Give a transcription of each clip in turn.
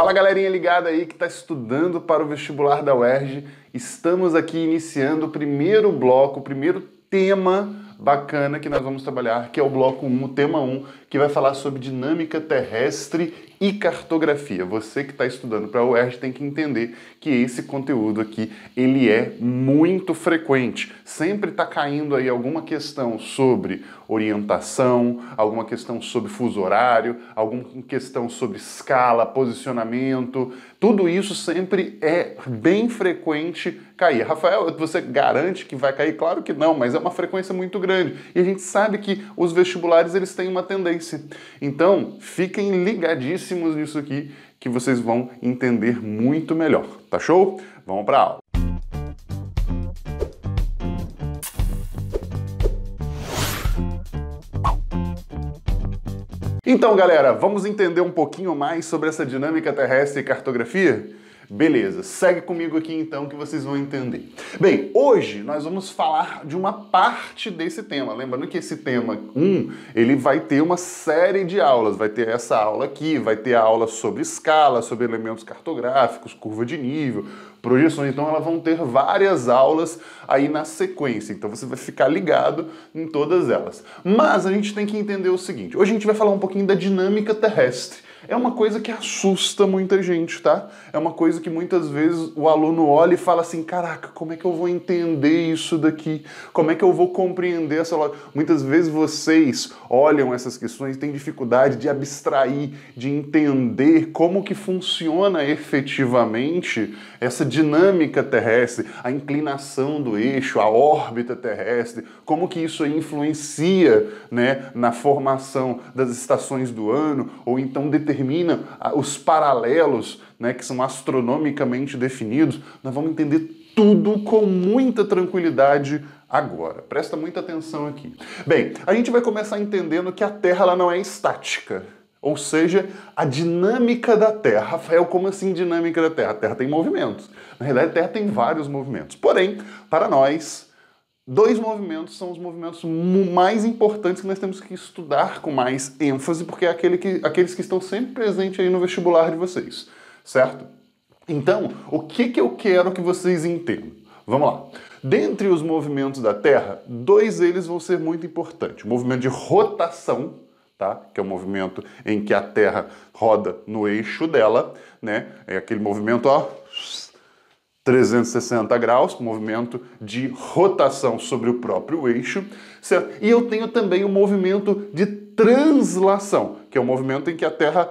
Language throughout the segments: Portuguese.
Fala galerinha ligada aí que está estudando para o vestibular da UERJ. Estamos aqui iniciando o primeiro bloco, o primeiro tema bacana que nós vamos trabalhar, que é o bloco 1, o tema 1, que vai falar sobre dinâmica terrestre e cartografia. Você que está estudando para a UERJ tem que entender que esse conteúdo aqui, ele é muito frequente. Sempre está caindo aí alguma questão sobre orientação, alguma questão sobre fuso horário, alguma questão sobre escala, posicionamento, tudo isso sempre é bem frequente cair. Rafael, você garante que vai cair? Claro que não, mas é uma frequência muito grande. E a gente sabe que os vestibulares eles têm uma tendência. Então, fiquem ligadíssimos nisso aqui que vocês vão entender muito melhor, tá show? Vamos para aula. Então, galera, vamos entender um pouquinho mais sobre essa dinâmica terrestre e cartografia? Beleza, segue comigo aqui então que vocês vão entender. Bem, hoje nós vamos falar de uma parte desse tema. Lembrando que esse tema 1, um, ele vai ter uma série de aulas. Vai ter essa aula aqui, vai ter a aula sobre escala, sobre elementos cartográficos, curva de nível, projeções. Então elas vão ter várias aulas aí na sequência. Então você vai ficar ligado em todas elas. Mas a gente tem que entender o seguinte: hoje a gente vai falar um pouquinho da dinâmica terrestre é uma coisa que assusta muita gente, tá? É uma coisa que muitas vezes o aluno olha e fala assim: caraca, como é que eu vou entender isso daqui? Como é que eu vou compreender essa lógica? Muitas vezes vocês olham essas questões e têm dificuldade de abstrair, de entender como que funciona efetivamente essa dinâmica terrestre, a inclinação do eixo, a órbita terrestre, como que isso influencia né, na formação das estações do ano, ou então determina determina ah, os paralelos, né, que são astronomicamente definidos, nós vamos entender tudo com muita tranquilidade agora. Presta muita atenção aqui. Bem, a gente vai começar entendendo que a Terra ela não é estática. Ou seja, a dinâmica da Terra. Rafael, como assim dinâmica da Terra? A Terra tem movimentos. Na realidade, a Terra tem vários movimentos. Porém, para nós, dois movimentos são os movimentos mais importantes que nós temos que estudar com mais ênfase, porque é aquele que, aqueles que estão sempre presentes aí no vestibular de vocês, certo? Então, o que, que eu quero que vocês entendam? Vamos lá. Dentre os movimentos da Terra, dois deles vão ser muito importantes. O movimento de rotação, tá? que é o movimento em que a Terra roda no eixo dela, né? é aquele movimento ó, 360 graus, movimento de rotação sobre o próprio eixo, certo? E eu tenho também o movimento de translação, que é o movimento em que a Terra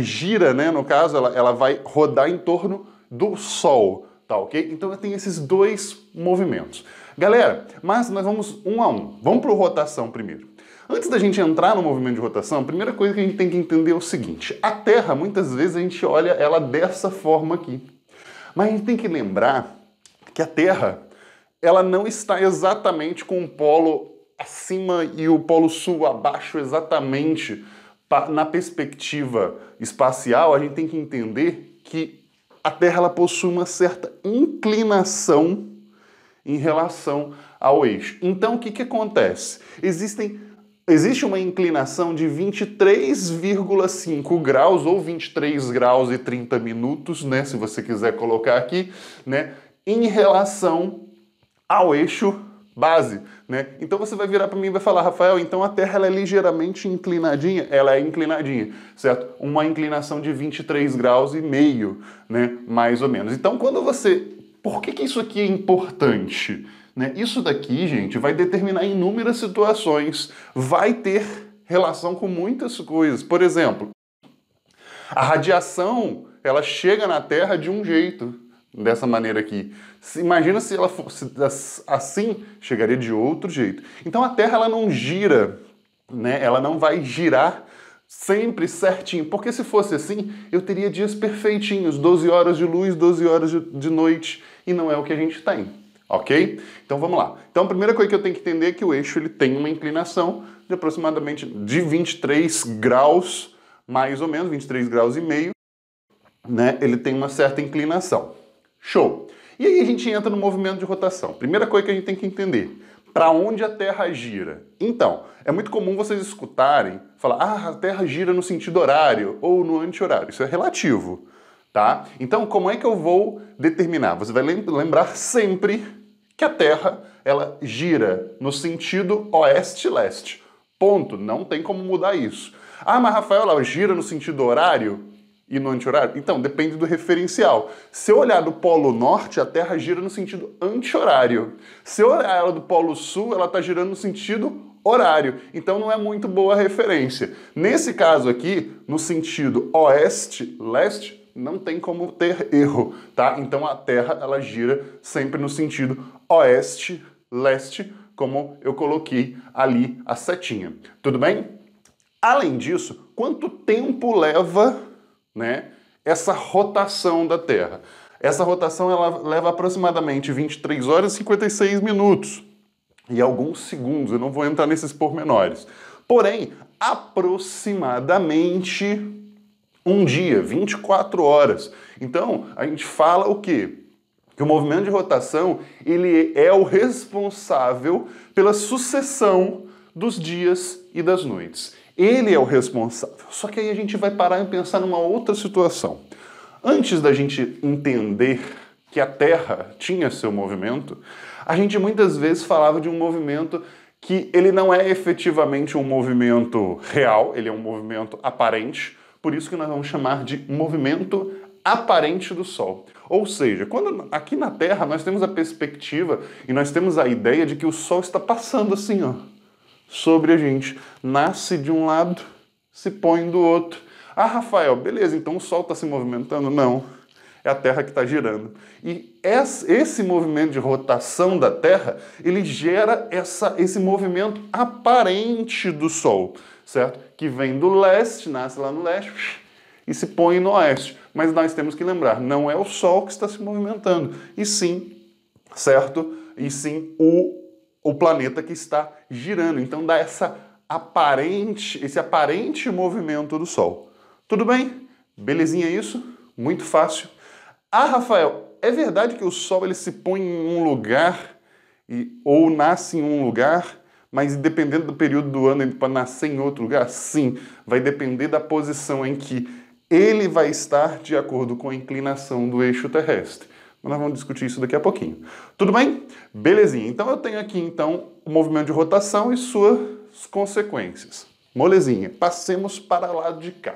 gira, né? No caso, ela, ela vai rodar em torno do Sol, tá ok? Então eu tenho esses dois movimentos. Galera, mas nós vamos um a um. Vamos para rotação primeiro. Antes da gente entrar no movimento de rotação, a primeira coisa que a gente tem que entender é o seguinte: a Terra, muitas vezes, a gente olha ela dessa forma aqui mas a gente tem que lembrar que a Terra ela não está exatamente com o polo acima e o polo sul abaixo exatamente na perspectiva espacial, a gente tem que entender que a Terra ela possui uma certa inclinação em relação ao eixo. Então, o que, que acontece? Existem existe uma inclinação de 23,5 graus ou 23 graus e 30 minutos, né, se você quiser colocar aqui, né, em relação ao eixo base, né? Então você vai virar para mim e vai falar, Rafael, então a Terra ela é ligeiramente inclinadinha, ela é inclinadinha, certo? Uma inclinação de 23 graus e meio, né, mais ou menos. Então quando você, por que que isso aqui é importante? Né? Isso daqui, gente, vai determinar inúmeras situações, vai ter relação com muitas coisas. Por exemplo, a radiação ela chega na Terra de um jeito, dessa maneira aqui. imagina se ela fosse assim, chegaria de outro jeito. Então a Terra ela não gira, né? Ela não vai girar sempre certinho, porque se fosse assim, eu teria dias perfeitinhos, 12 horas de luz, 12 horas de noite, e não é o que a gente tem ok? Então vamos lá. Então a primeira coisa que eu tenho que entender é que o eixo ele tem uma inclinação de aproximadamente de 23 graus, mais ou menos, 23 graus e meio, né? Ele tem uma certa inclinação. Show! E aí a gente entra no movimento de rotação. Primeira coisa que a gente tem que entender, para onde a Terra gira. Então, é muito comum vocês escutarem falar: "Ah, a Terra gira no sentido horário ou no anti-horário". Isso é relativo, tá? Então, como é que eu vou determinar? Você vai lembrar sempre que a Terra ela gira no sentido oeste-leste. Ponto. Não tem como mudar isso. Ah, mas Rafael, ela gira no sentido horário e no anti-horário? Então, depende do referencial. Se eu olhar do Polo Norte, a Terra gira no sentido anti-horário. Se eu olhar ela do Polo Sul, ela está girando no sentido horário. Então não é muito boa referência. Nesse caso aqui, no sentido oeste-leste, não tem como ter erro, tá? Então a Terra ela gira sempre no sentido oeste-leste, como eu coloquei ali a setinha. Tudo bem? Além disso, quanto tempo leva, né, essa rotação da Terra? Essa rotação ela leva aproximadamente 23 horas e 56 minutos e alguns segundos. Eu não vou entrar nesses pormenores. Porém, aproximadamente um dia, 24 horas. Então, a gente fala o quê? Que o movimento de rotação, ele é o responsável pela sucessão dos dias e das noites. Ele é o responsável. Só que aí a gente vai parar e pensar numa outra situação. Antes da gente entender que a Terra tinha seu movimento, a gente muitas vezes falava de um movimento que ele não é efetivamente um movimento real, ele é um movimento aparente, por isso que nós vamos chamar de movimento aparente do Sol. Ou seja, quando aqui na Terra nós temos a perspectiva e nós temos a ideia de que o Sol está passando assim, ó, sobre a gente, nasce de um lado, se põe do outro. Ah, Rafael, beleza, então o Sol está se movimentando? Não é a Terra que está girando. E esse movimento de rotação da Terra, ele gera essa, esse movimento aparente do Sol, certo? Que vem do leste, nasce lá no leste e se põe no oeste. Mas nós temos que lembrar, não é o Sol que está se movimentando, e sim, certo? E sim o, o planeta que está girando. Então dá essa aparente, esse aparente movimento do Sol. Tudo bem? Belezinha isso? Muito fácil ah, Rafael, é verdade que o Sol ele se põe em um lugar e, ou nasce em um lugar, mas dependendo do período do ano ele pode nascer em outro lugar? Sim, vai depender da posição em que ele vai estar de acordo com a inclinação do eixo terrestre. Mas nós vamos discutir isso daqui a pouquinho. Tudo bem? Belezinha. Então eu tenho aqui então o movimento de rotação e suas consequências. Molezinha. Passemos para o lado de cá.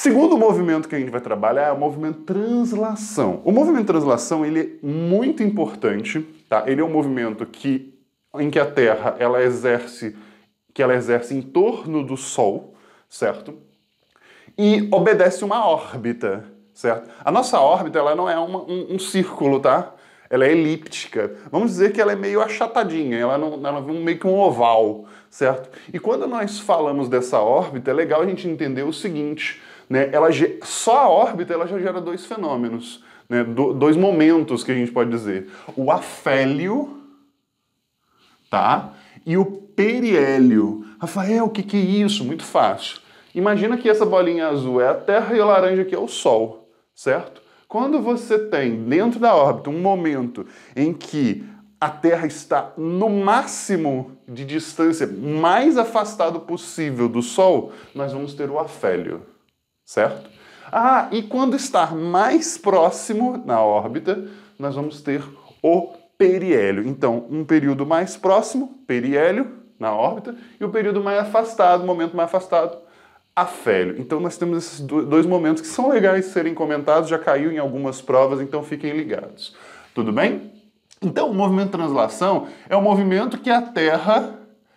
Segundo movimento que a gente vai trabalhar é o movimento translação. O movimento translação ele é muito importante, tá? Ele é um movimento que em que a Terra ela exerce que ela exerce em torno do Sol, certo? E obedece uma órbita, certo? A nossa órbita ela não é uma, um, um círculo, tá? ela é elíptica. Vamos dizer que ela é meio achatadinha, ela não, é meio que um oval, certo? E quando nós falamos dessa órbita, é legal a gente entender o seguinte: né, ela, só a órbita ela já gera dois fenômenos, né, do, dois momentos que a gente pode dizer. O afélio, tá? E o periélio. Rafael, o que, que é isso? Muito fácil. Imagina que essa bolinha azul é a Terra e a laranja aqui é o Sol, certo? Quando você tem dentro da órbita um momento em que a Terra está no máximo de distância mais afastado possível do Sol, nós vamos ter o afélio certo? Ah, e quando estar mais próximo na órbita, nós vamos ter o periélio. Então, um período mais próximo, periélio, na órbita, e o período mais afastado, momento mais afastado, afélio. Então, nós temos esses dois momentos que são legais de serem comentados, já caiu em algumas provas, então fiquem ligados. Tudo bem? Então, o movimento de translação é o movimento que a Terra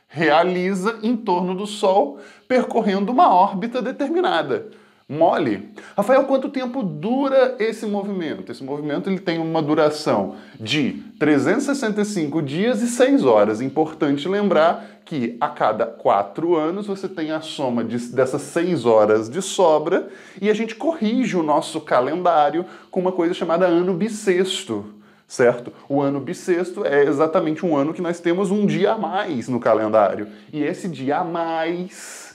realiza em torno do Sol, percorrendo uma órbita determinada mole. Rafael, quanto tempo dura esse movimento? Esse movimento ele tem uma duração de 365 dias e 6 horas. Importante lembrar que a cada 4 anos você tem a soma de, dessas 6 horas de sobra e a gente corrige o nosso calendário com uma coisa chamada ano bissexto certo? O ano bissexto é exatamente um ano que nós temos um dia a mais no calendário. E esse dia a mais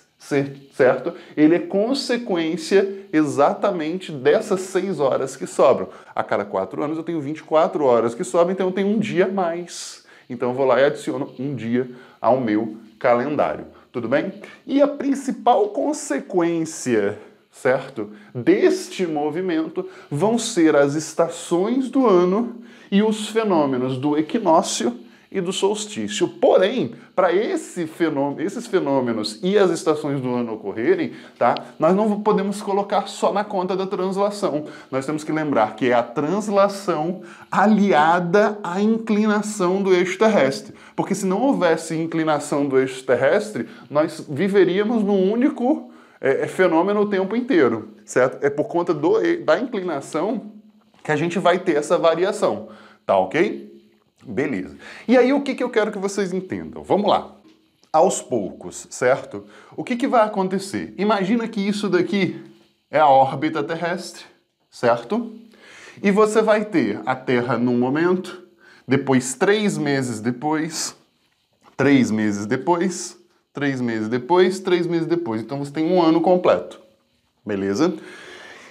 certo? Ele é consequência exatamente dessas seis horas que sobram. A cada quatro anos eu tenho 24 horas que sobram, então eu tenho um dia a mais. Então eu vou lá e adiciono um dia ao meu calendário. Tudo bem? E a principal consequência, certo? Deste movimento vão ser as estações do ano e os fenômenos do equinócio e do solstício. Porém, para esse fenômeno, esses fenômenos e as estações do ano ocorrerem, tá, nós não podemos colocar só na conta da translação. Nós temos que lembrar que é a translação aliada à inclinação do eixo terrestre. Porque se não houvesse inclinação do eixo terrestre, nós viveríamos num único é, é, fenômeno o tempo inteiro, certo? É por conta do, da inclinação que a gente vai ter essa variação, tá ok? Beleza. E aí o que, que eu quero que vocês entendam? Vamos lá. Aos poucos, certo? O que, que vai acontecer? Imagina que isso daqui é a órbita terrestre, certo? E você vai ter a Terra num momento, depois três meses depois, três meses depois, três meses depois, três meses depois. Então você tem um ano completo, beleza?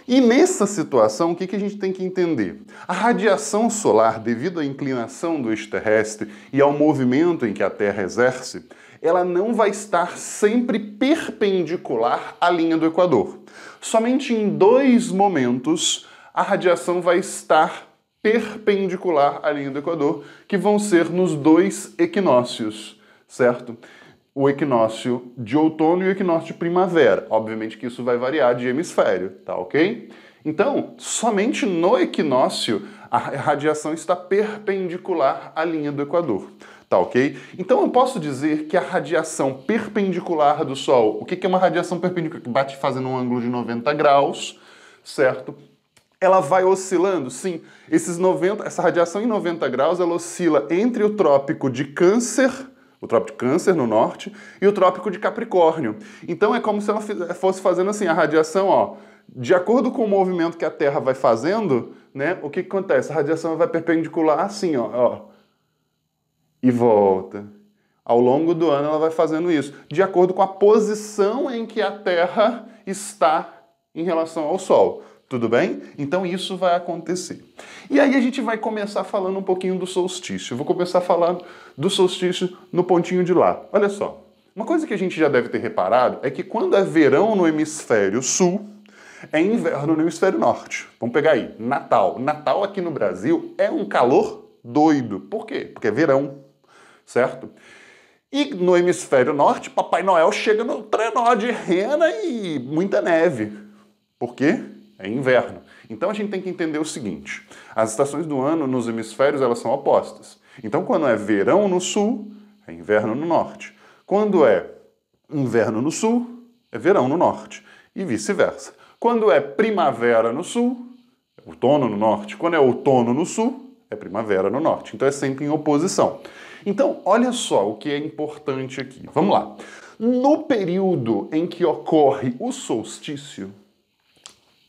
E nessa situação, o que, a gente tem que entender? A radiação solar, devido à inclinação do eixo terrestre e ao movimento em que a Terra exerce, ela não vai estar sempre perpendicular à linha do Equador. Somente em dois momentos a radiação vai estar perpendicular à linha do Equador, que vão ser nos dois equinócios, certo? o equinócio de outono e o equinócio de primavera. Obviamente que isso vai variar de hemisfério, tá ok? Então, somente no equinócio a radiação está perpendicular à linha do Equador. Tá ok? Então eu posso dizer que a radiação perpendicular do Sol, o que é uma radiação perpendicular? Que bate fazendo um ângulo de 90 graus, certo? Ela vai oscilando, sim. Esses 90, essa radiação em 90 graus ela oscila entre o trópico de Câncer o Trópico de Câncer no norte e o Trópico de Capricórnio. Então é como se ela fosse fazendo assim a radiação, ó, de acordo com o movimento que a Terra vai fazendo, né? O que, acontece? A radiação vai perpendicular assim, ó, ó, e volta. Ao longo do ano ela vai fazendo isso, de acordo com a posição em que a Terra está em relação ao Sol. Tudo bem? Então isso vai acontecer. E aí a gente vai começar falando um pouquinho do solstício. Eu vou começar falando do solstício no pontinho de lá. Olha só. Uma coisa que a gente já deve ter reparado é que quando é verão no hemisfério sul, é inverno no hemisfério norte. Vamos pegar aí, Natal. Natal aqui no Brasil é um calor doido. Por quê? Porque é verão, certo? E no hemisfério norte, Papai Noel chega no trenó de rena e muita neve. Por quê? é inverno. Então a gente tem que entender o seguinte: as estações do ano nos hemisférios elas são opostas. Então quando é verão no sul, é inverno no norte. Quando é inverno no sul, é verão no norte e vice-versa. Quando é primavera no sul, é outono no norte. Quando é outono no sul, é primavera no norte. Então é sempre em oposição. Então, olha só o que é importante aqui. Vamos lá. No período em que ocorre o solstício,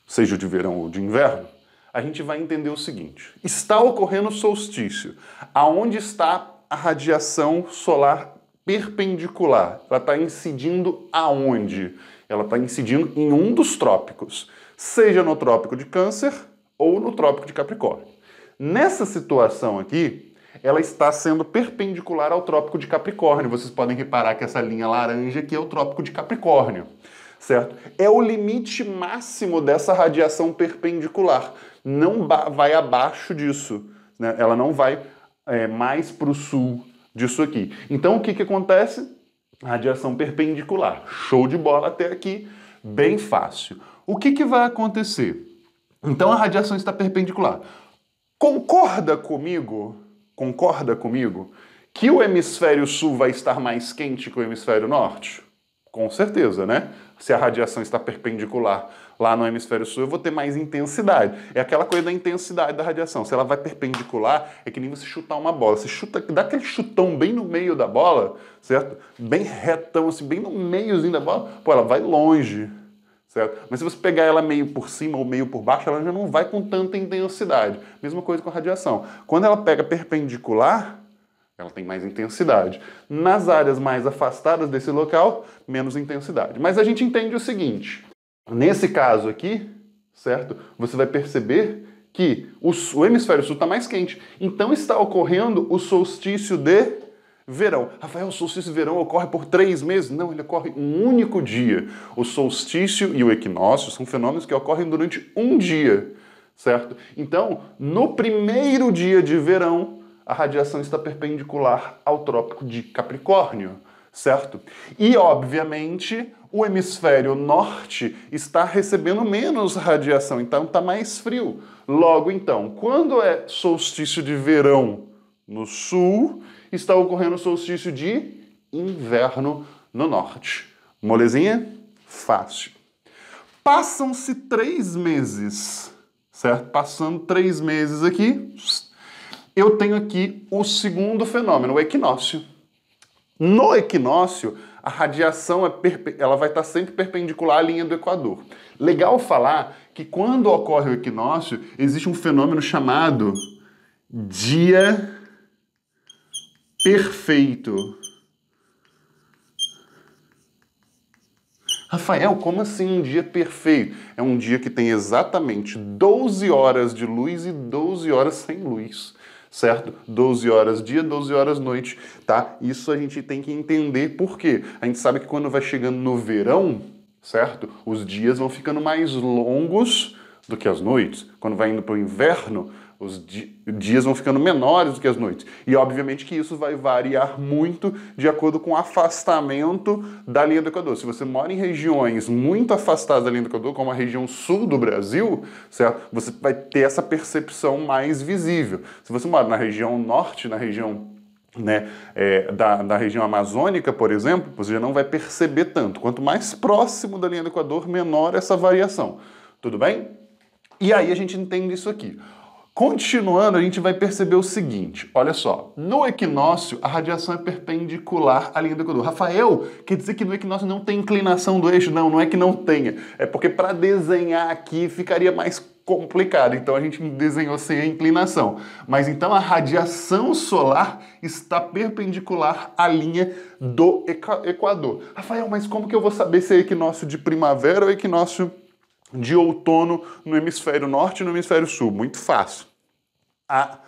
seja de verão ou de inverno, a gente vai entender o seguinte: está ocorrendo solstício, aonde está a radiação solar perpendicular? Ela está incidindo aonde? Ela está incidindo em um dos trópicos, seja no trópico de Câncer ou no trópico de Capricórnio. Nessa situação aqui, ela está sendo perpendicular ao trópico de Capricórnio. Vocês podem reparar que essa linha laranja aqui é o trópico de Capricórnio certo? É o limite máximo dessa radiação perpendicular. Não vai abaixo disso, né? Ela não vai é, mais para o sul disso aqui. Então o que, que acontece? Radiação perpendicular. Show de bola até aqui, bem fácil. O que, que vai acontecer? Então a radiação está perpendicular. Concorda comigo? Concorda comigo que o hemisfério sul vai estar mais quente que o hemisfério norte? Com certeza, né? se a radiação está perpendicular lá no hemisfério sul, eu vou ter mais intensidade. É aquela coisa da intensidade da radiação. Se ela vai perpendicular, é que nem você chutar uma bola. Você chuta, dá aquele chutão bem no meio da bola, certo? Bem retão, assim, bem no meiozinho da bola, pô, ela vai longe. Certo? Mas se você pegar ela meio por cima ou meio por baixo, ela já não vai com tanta intensidade. Mesma coisa com a radiação. Quando ela pega perpendicular, ela tem mais intensidade. Nas áreas mais afastadas desse local, menos intensidade. Mas a gente entende o seguinte: nesse caso aqui, certo? Você vai perceber que o, o hemisfério sul está mais quente. Então está ocorrendo o solstício de verão. Rafael, o solstício de verão ocorre por três meses? Não, ele ocorre um único dia. O solstício e o equinócio são fenômenos que ocorrem durante um dia, certo? Então, no primeiro dia de verão, a radiação está perpendicular ao trópico de Capricórnio, certo? E, obviamente, o hemisfério norte está recebendo menos radiação, então está mais frio. Logo, então, quando é solstício de verão no sul, está ocorrendo solstício de inverno no norte. Molezinha? Fácil. Passam-se três meses, certo? Passando três meses aqui, eu tenho aqui o segundo fenômeno, o equinócio. No equinócio, a radiação é ela vai estar sempre perpendicular à linha do equador. Legal falar que quando ocorre o equinócio, existe um fenômeno chamado dia perfeito. Rafael, como assim um dia perfeito? É um dia que tem exatamente 12 horas de luz e 12 horas sem luz certo? 12 horas dia, 12 horas noite, tá? Isso a gente tem que entender por quê. A gente sabe que quando vai chegando no verão, certo? Os dias vão ficando mais longos do que as noites. Quando vai indo para o inverno, os dias vão ficando menores do que as noites. E obviamente que isso vai variar muito de acordo com o afastamento da linha do Equador. Se você mora em regiões muito afastadas da linha do Equador, como a região sul do Brasil, certo? você vai ter essa percepção mais visível. Se você mora na região norte, na região né, é, da, da região amazônica, por exemplo, você já não vai perceber tanto. Quanto mais próximo da linha do Equador, menor essa variação. Tudo bem? E aí a gente entende isso aqui. Continuando, a gente vai perceber o seguinte: olha só, no equinócio a radiação é perpendicular à linha do equador. Rafael, quer dizer que no equinócio não tem inclinação do eixo? Não, não é que não tenha. É porque para desenhar aqui ficaria mais complicado, então a gente desenhou sem a inclinação. Mas então a radiação solar está perpendicular à linha do equador. Rafael, mas como que eu vou saber se é equinócio de primavera ou equinócio de outono no hemisfério norte e no hemisfério sul. Muito fácil a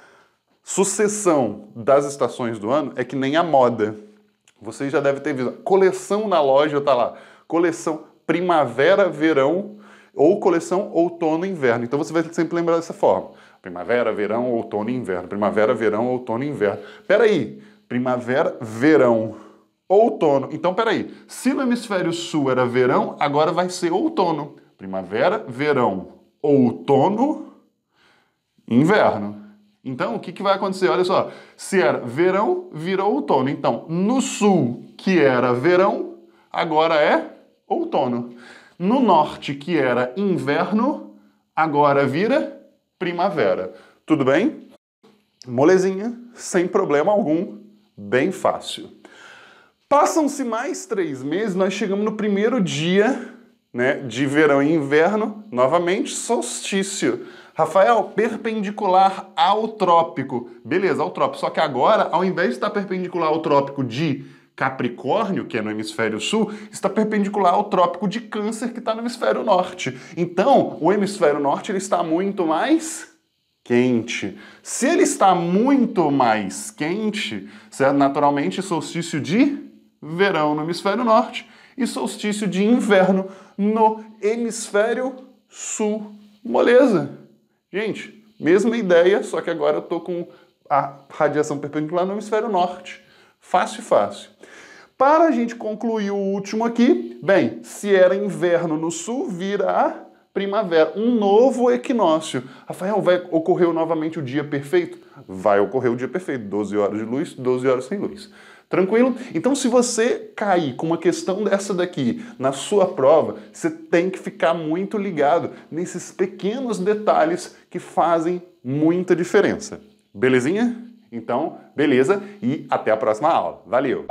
sucessão das estações do ano é que nem a moda. Vocês já devem ter visto. Coleção na loja tá lá. Coleção primavera, verão ou coleção outono inverno. Então você vai sempre lembrar dessa forma. Primavera, verão, outono inverno. Primavera, verão, outono inverno. Peraí. Primavera, verão, outono. Então peraí. Se no hemisfério sul era verão, agora vai ser outono. Primavera, verão, outono, inverno. Então, o que, que vai acontecer? Olha só, se era verão, virou outono. Então, no sul, que era verão, agora é outono. No norte, que era inverno, agora vira primavera. Tudo bem? Molezinha, sem problema algum, bem fácil. Passam-se mais três meses, nós chegamos no primeiro dia né, de verão e inverno, novamente solstício. Rafael, perpendicular ao trópico. Beleza, ao trópico. Só que agora, ao invés de estar perpendicular ao trópico de Capricórnio, que é no hemisfério sul, está perpendicular ao trópico de Câncer, que está no hemisfério norte. Então, o hemisfério norte ele está muito mais quente. Se ele está muito mais quente, é naturalmente solstício de verão no hemisfério norte e solstício de inverno no hemisfério sul. Moleza! Gente, mesma ideia, só que agora eu estou com a radiação perpendicular no hemisfério norte. Fácil, fácil. Para a gente concluir o último aqui, bem, se era inverno no sul, vira a primavera, um novo equinócio. Rafael, vai ocorrer novamente o dia perfeito? Vai ocorrer o dia perfeito, 12 horas de luz, 12 horas sem luz. Tranquilo? Então, se você cair com uma questão dessa daqui na sua prova, você tem que ficar muito ligado nesses pequenos detalhes que fazem muita diferença. Belezinha? Então, beleza e até a próxima aula. Valeu!